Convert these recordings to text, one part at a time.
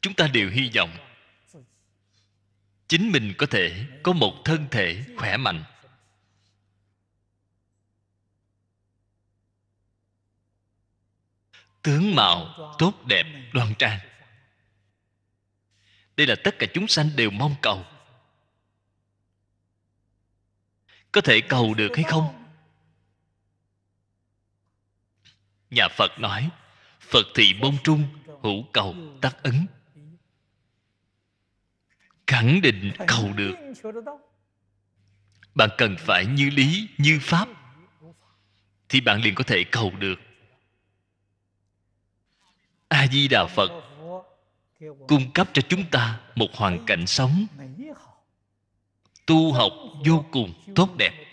chúng ta đều hy vọng chính mình có thể có một thân thể khỏe mạnh tướng mạo tốt đẹp đoan trang đây là tất cả chúng sanh đều mong cầu có thể cầu được hay không nhà phật nói phật thì mông trung hữu cầu tắc ứng khẳng định cầu được bạn cần phải như lý như pháp thì bạn liền có thể cầu được a di đà phật cung cấp cho chúng ta một hoàn cảnh sống tu học vô cùng tốt đẹp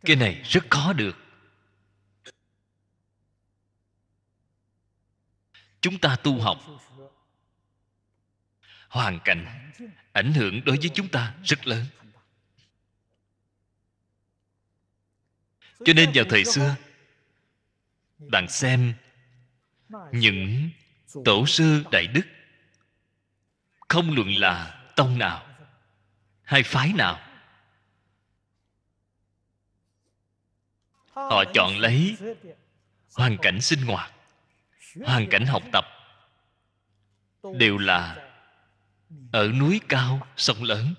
cái này rất khó được chúng ta tu học hoàn cảnh ảnh hưởng đối với chúng ta rất lớn cho nên vào thời xưa bạn xem những tổ sư đại đức không luận là tông nào hay phái nào họ chọn lấy hoàn cảnh sinh hoạt hoàn cảnh học tập đều là ở núi cao sông lớn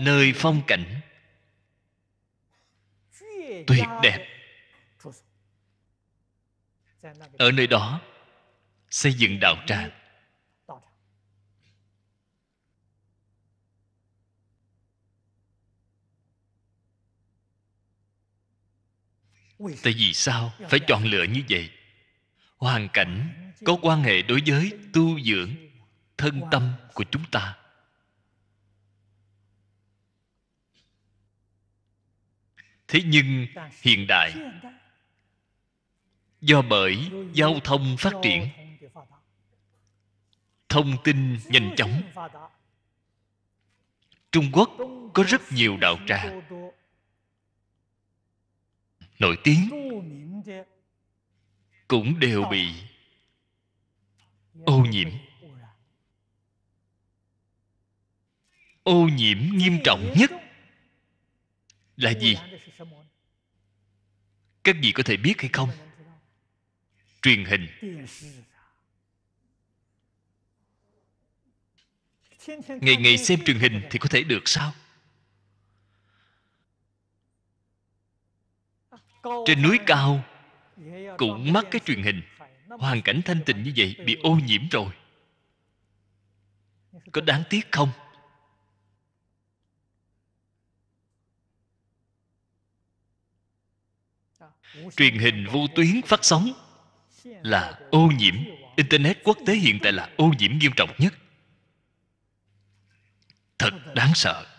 nơi phong cảnh tuyệt đẹp ở nơi đó xây dựng đạo tràng tại vì sao dạ, phải dạ. chọn lựa như vậy hoàn cảnh có quan hệ đối với tu dưỡng thân tâm của chúng ta thế nhưng dạ, hiện đại do bởi giao thông phát triển thông tin nhanh chóng trung quốc có rất nhiều đạo tràng nổi tiếng cũng đều bị ô nhiễm ô nhiễm nghiêm trọng nhất là gì các vị có thể biết hay không truyền hình ngày ngày xem truyền hình thì có thể được sao trên núi cao cũng mắc cái truyền hình hoàn cảnh thanh tịnh như vậy bị ô nhiễm rồi có đáng tiếc không truyền hình vô tuyến phát sóng là ô nhiễm internet quốc tế hiện tại là ô nhiễm nghiêm trọng nhất thật đáng sợ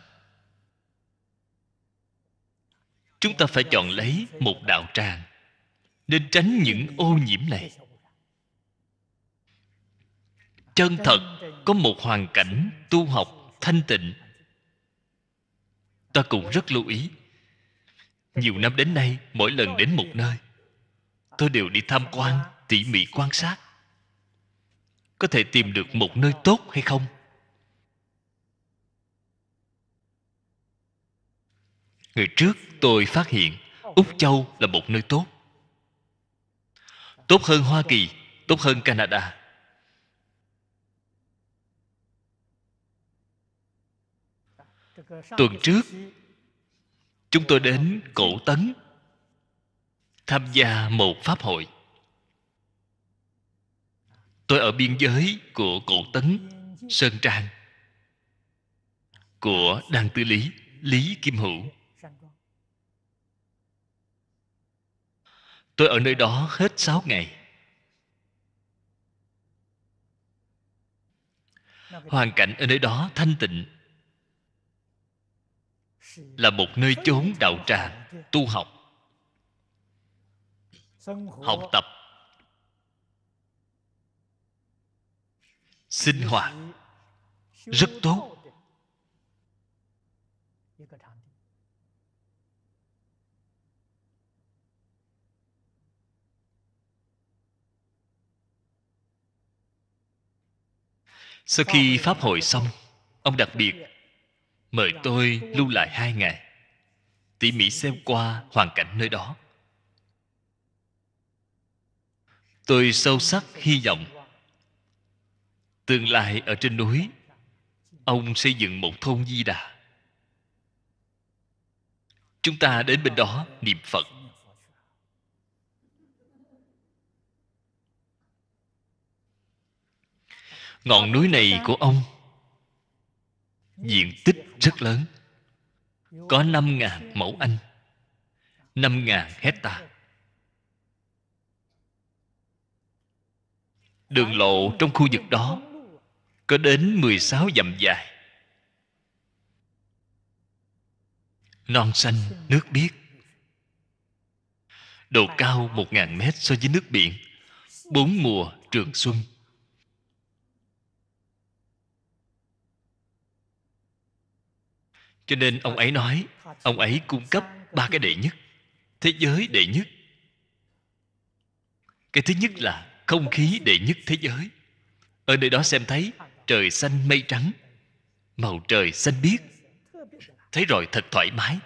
chúng ta phải chọn lấy một đạo tràng nên tránh những ô nhiễm này chân thật có một hoàn cảnh tu học thanh tịnh ta cũng rất lưu ý nhiều năm đến nay mỗi lần đến một nơi tôi đều đi tham quan tỉ mỉ quan sát có thể tìm được một nơi tốt hay không Người trước tôi phát hiện Úc Châu là một nơi tốt Tốt hơn Hoa Kỳ Tốt hơn Canada Tuần trước Chúng tôi đến Cổ Tấn Tham gia một pháp hội Tôi ở biên giới của Cổ Tấn Sơn Trang Của Đăng Tư Lý Lý Kim Hữu Tôi ở nơi đó hết 6 ngày. Hoàn cảnh ở nơi đó thanh tịnh là một nơi chốn đạo tràng tu học học tập sinh hoạt rất tốt sau khi pháp hội xong ông đặc biệt mời tôi lưu lại hai ngày tỉ mỉ xem qua hoàn cảnh nơi đó tôi sâu sắc hy vọng tương lai ở trên núi ông xây dựng một thôn di đà chúng ta đến bên đó niệm phật ngọn núi này của ông diện tích rất lớn có năm ngàn mẫu anh năm ngàn hecta đường lộ trong khu vực đó có đến 16 dặm dài non xanh nước biếc độ cao một ngàn mét so với nước biển bốn mùa trường xuân cho nên ông ấy nói ông ấy cung cấp ba cái đệ nhất thế giới đệ nhất cái thứ nhất là không khí đệ nhất thế giới ở nơi đó xem thấy trời xanh mây trắng màu trời xanh biếc thấy rồi thật thoải mái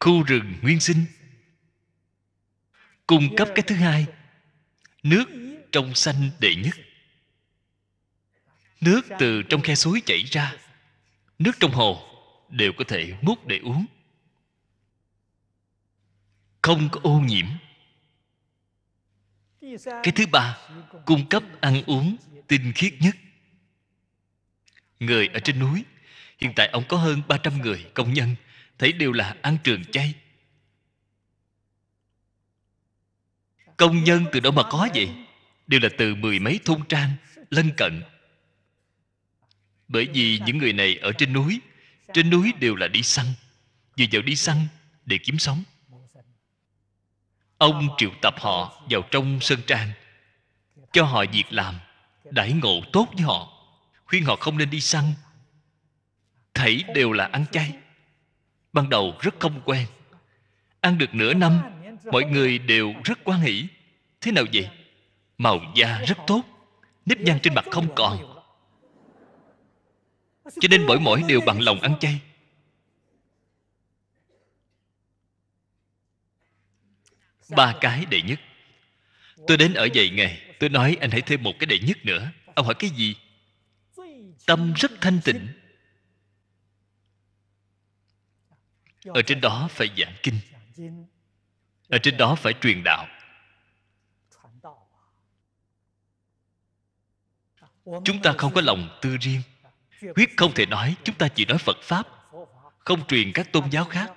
khu rừng nguyên sinh cung cấp cái thứ hai nước trong xanh đệ nhất nước từ trong khe suối chảy ra nước trong hồ đều có thể múc để uống không có ô nhiễm cái thứ ba cung cấp ăn uống tinh khiết nhất người ở trên núi hiện tại ông có hơn 300 người công nhân thấy đều là ăn trường chay công nhân từ đâu mà có vậy đều là từ mười mấy thôn trang lân cận bởi vì những người này ở trên núi trên núi đều là đi săn vì vào đi săn để kiếm sống ông triệu tập họ vào trong sơn trang cho họ việc làm đãi ngộ tốt với họ khuyên họ không nên đi săn thảy đều là ăn chay ban đầu rất không quen ăn được nửa năm mọi người đều rất quan hỷ thế nào vậy màu da rất tốt nếp nhăn trên mặt không còn cho nên mỗi mỗi đều bằng lòng ăn chay ba cái đệ nhất tôi đến ở dậy ngày tôi nói anh hãy thêm một cái đệ nhất nữa ông hỏi cái gì tâm rất thanh tịnh ở trên đó phải giảng kinh ở trên đó phải truyền đạo chúng ta không có lòng tư riêng quyết không thể nói chúng ta chỉ nói phật pháp không truyền các tôn giáo khác